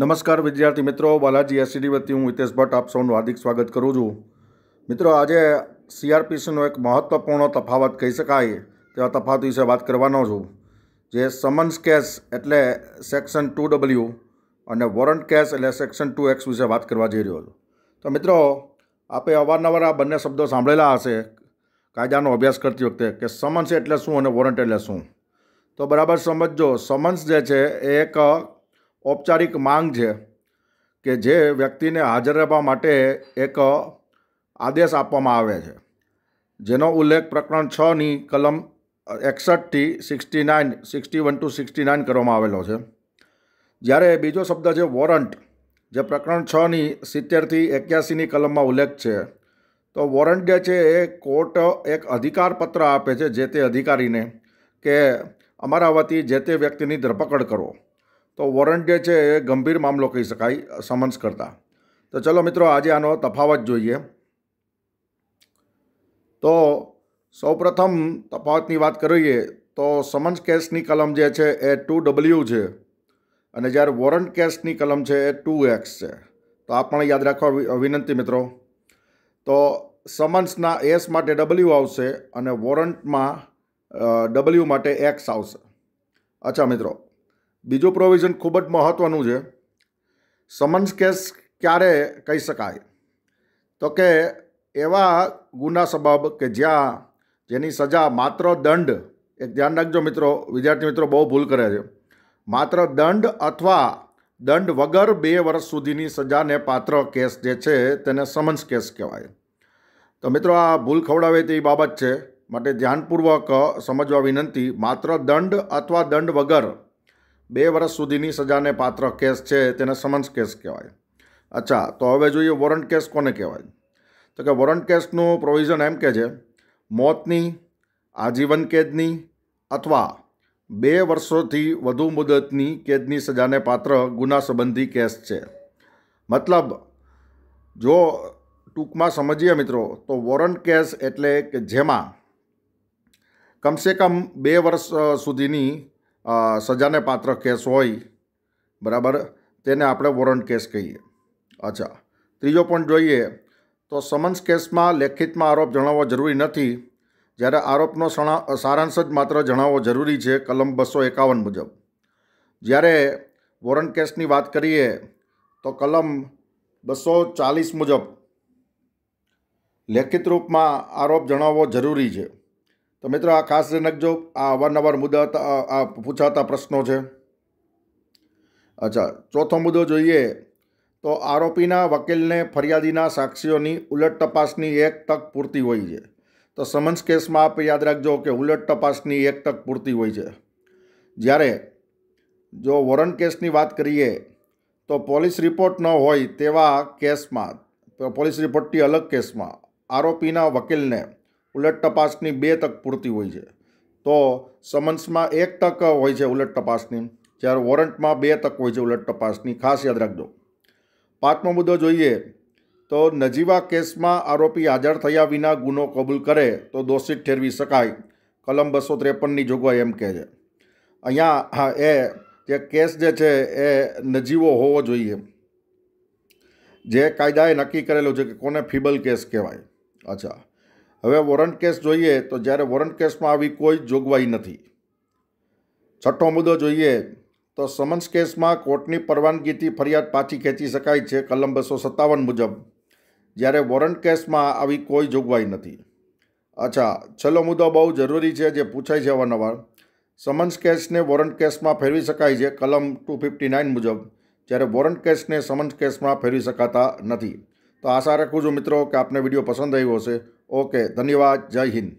નમસ્કાર વિદ્યાર્થી મિત્રો બાલાજી એસસીડી e વતી હું હિતેશ ભટ્ટ આપ સૌનું હાર્દિક સ્વાગત કરું છું મિત્રો આજે સીઆરપીસીનો એક મહત્ત્વપૂર્ણ તફાવત કહી શકાય તેવા તફાવત વિશે વાત કરવાનો છું જે સમન્સ કેસ એટલે સેક્શન ટુ ડબલ્યુ અને વોરંટ કેસ એટલે સેક્શન ટુ એક્સ વિશે વાત કરવા જઈ રહ્યો છું તો મિત્રો આપે અવારનવાર આ બંને શબ્દો સાંભળેલા હશે કાયદાનો અભ્યાસ કરતી વખતે કે સમન્સ એટલે શું અને વોરંટ એટલે શું તો બરાબર સમજજો સમન્સ જે છે એ એક ઔપચારિક માંગ છે કે જે વ્યક્તિને હાજર રહેવા માટે એક આદેશ આપવામાં આવે છે જેનો ઉલ્લેખ પ્રકરણ છની કલમ એકસઠથી sixty nine sixty one two sixty nine કરવામાં આવેલો છે જ્યારે બીજો શબ્દ છે વોરંટ જે પ્રકરણ છની સિત્તેરથી એક્યાસીની કલમમાં ઉલ્લેખ છે તો વોરંટ જે છે એ કોર્ટ એક અધિકારપત્ર આપે છે જે તે અધિકારીને કે અમારા વતી જે તે વ્યક્તિની ધરપકડ કરો તો વોરંટ જે છે એ ગંભીર મામલો કહી શકાય સમન્સ કરતાં તો ચલો મિત્રો આજે આનો તફાવત જોઈએ તો સૌપ્રથમ તફાવતની વાત કરીએ તો સમન્સ કેસની કલમ જે છે એ ટુ ડબલ્યુ છે અને જ્યારે વોરંટ કેસની કલમ છે એ ટુ એક્સ છે તો આ પણ યાદ રાખવા વિનંતી મિત્રો તો સમન્સના એસ માટે ડબલ્યુ આવશે અને વોરંટમાં ડબલ્યુ માટે એક્સ આવશે અચ્છા મિત્રો બીજું પ્રોવિઝન ખૂબ જ મહત્ત્વનું છે સમન્સ કેસ ક્યારે કહી શકાય તો કે એવા ગુના સબબ કે જ્યાં જેની સજા માત્ર દંડ એક ધ્યાન રાખજો મિત્રો વિદ્યાર્થી મિત્રો બહુ ભૂલ કરે છે માત્ર દંડ અથવા દંડ વગર બે વર્ષ સુધીની સજાને પાત્ર કેસ જે છે તેને સમન્સ કેસ કહેવાય તો મિત્રો આ ભૂલ ખવડાવે તેવી બાબત છે માટે ધ્યાનપૂર્વક સમજવા વિનંતી માત્ર દંડ અથવા દંડ વગર બે વર્ષ સુધીની સજાને પાત્ર કેસ છે તેને સમન્સ કેસ કહેવાય અચ્છા તો હવે જોઈએ વોરંટ કેસ કોને કહેવાય તો કે વોરંટ કેસનું પ્રોવિઝન એમ કે છે મોતની આજીવન કેદની અથવા બે વર્ષોથી વધુ મુદતની કેદની સજાને પાત્ર ગુના સંબંધી કેસ છે મતલબ જો ટૂંકમાં સમજીએ મિત્રો તો વોરંટ કેસ એટલે કે જેમાં કમસે કમ બે વર્ષ સુધીની સજાને પાત્ર કેસ હોય બરાબર તેને આપણે વોરંટ કેસ કહીએ અચ્છા ત્રીજો પણ જોઈએ તો સમન્સ કેસમાં લેખિતમાં આરોપ જણાવવો જરૂરી નથી જ્યારે આરોપનો સણા સારાંશ જ માત્ર જણાવવો જરૂરી છે કલમ બસો એકાવન મુજબ જ્યારે વોરંટ કેસની વાત કરીએ તો કલમ બસો ચાલીસ મુજબ લેખિત રૂપમાં આરોપ જણાવવો જરૂરી છે તો મિત્રો આ ખાસ નખજો આ અવારનવાર મુદ્દા આ પૂછાતા પ્રશ્નો છે અચ્છા ચોથો મુદ્દો જોઈએ તો આરોપીના વકીલને ફરિયાદીના સાક્ષીઓની ઉલટ તપાસની એક તક પૂરતી હોય છે તો સમન્સ કેસમાં આપ યાદ રાખજો કે ઉલટ તપાસની એક તક પૂરતી હોય છે જ્યારે જો વોરંટ કેસની વાત કરીએ તો પોલીસ રિપોર્ટ ન હોય તેવા કેસમાં પોલીસ રિપોર્ટથી અલગ કેસમાં આરોપીના વકીલને ઉલટ તપાસની બે તક પૂરતી હોય છે તો સમન્સમાં એક તક હોય છે ઉલટ તપાસની જ્યારે વોરંટમાં બે તક હોય છે ઉલટ તપાસની ખાસ યાદ રાખજો પાંચમો મુદ્દો જોઈએ તો નજીવા કેસમાં આરોપી હાજર થયા વિના ગુનો કબૂલ કરે તો દોષિત ઠેરવી શકાય કલમ બસો ત્રેપનની જોગવાઈ એમ કહે છે અહીંયા એ જે કેસ જે છે એ નજીવો હોવો જોઈએ જે કાયદાએ નક્કી કરેલો છે કે કોને ફિબલ કેસ કહેવાય અચ્છા હવે વોરંટ કેસ જોઈએ તો જ્યારે વોરંટ કેસમાં આવી કોઈ જોગવાઈ નથી છઠ્ઠો મુદ્દો જોઈએ તો સમન્સ કેસમાં કોર્ટની પરવાનગીથી ફરિયાદ પાછી ખેંચી શકાય છે કલમ બસો સત્તાવન મુજબ જ્યારે વોરંટ કેસમાં આવી કોઈ જોગવાઈ નથી અચ્છા છેલ્લો મુદ્દો બહુ જરૂરી છે જે પૂછાય છે અવારનવાર સમન્સ કેસને વોરંટ કેસમાં ફેરવી શકાય છે કલમ ટુ ફિફ્ટી નાઇન મુજબ જ્યારે વોરંટ કેસને સમન્સ કેસમાં ફેરવી શકાતા નથી તો આશા રાખું છું મિત્રો કે આપને વિડીયો પસંદ આવ્યો હશે ઓકે ધન્યવાદ જય હિન્દ